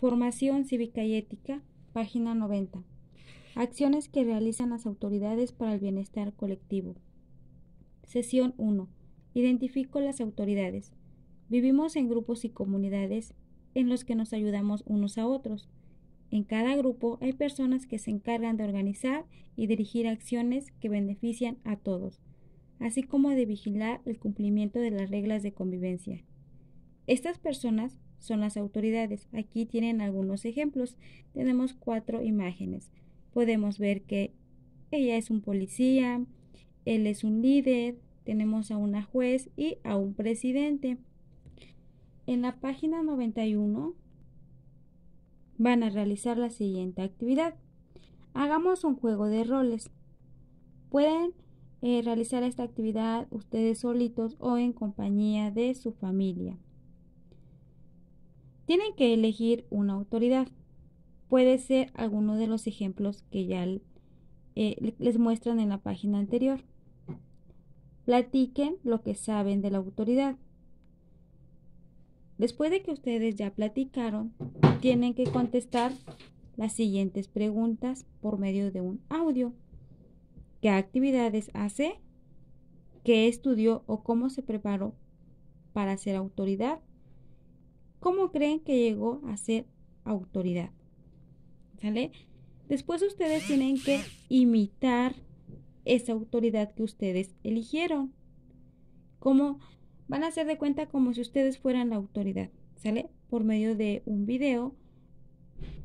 Formación cívica y ética, página 90. Acciones que realizan las autoridades para el bienestar colectivo. Sesión 1. Identifico las autoridades. Vivimos en grupos y comunidades en los que nos ayudamos unos a otros. En cada grupo hay personas que se encargan de organizar y dirigir acciones que benefician a todos, así como de vigilar el cumplimiento de las reglas de convivencia. Estas personas son las autoridades. Aquí tienen algunos ejemplos. Tenemos cuatro imágenes. Podemos ver que ella es un policía, él es un líder, tenemos a una juez y a un presidente. En la página 91 van a realizar la siguiente actividad. Hagamos un juego de roles. Pueden eh, realizar esta actividad ustedes solitos o en compañía de su familia tienen que elegir una autoridad. Puede ser alguno de los ejemplos que ya eh, les muestran en la página anterior. Platiquen lo que saben de la autoridad. Después de que ustedes ya platicaron, tienen que contestar las siguientes preguntas por medio de un audio. ¿Qué actividades hace? ¿Qué estudió o cómo se preparó para ser autoridad? ¿Cómo creen que llegó a ser autoridad? ¿Sale? Después ustedes tienen que imitar esa autoridad que ustedes eligieron. ¿Cómo? van a hacer de cuenta como si ustedes fueran la autoridad, ¿sale? Por medio de un video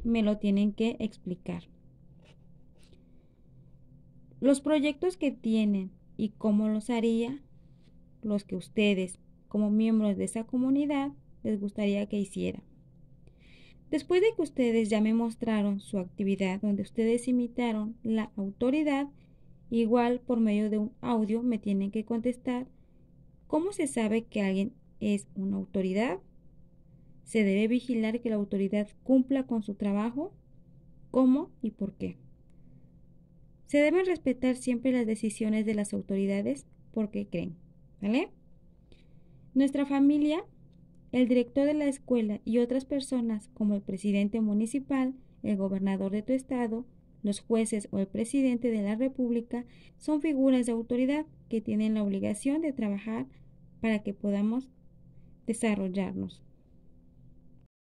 me lo tienen que explicar. Los proyectos que tienen y cómo los haría los que ustedes como miembros de esa comunidad les gustaría que hiciera. Después de que ustedes ya me mostraron su actividad donde ustedes imitaron la autoridad, igual por medio de un audio me tienen que contestar cómo se sabe que alguien es una autoridad. ¿Se debe vigilar que la autoridad cumpla con su trabajo? ¿Cómo y por qué? Se deben respetar siempre las decisiones de las autoridades porque creen, ¿vale? Nuestra familia el director de la escuela y otras personas, como el presidente municipal, el gobernador de tu estado, los jueces o el presidente de la República, son figuras de autoridad que tienen la obligación de trabajar para que podamos desarrollarnos.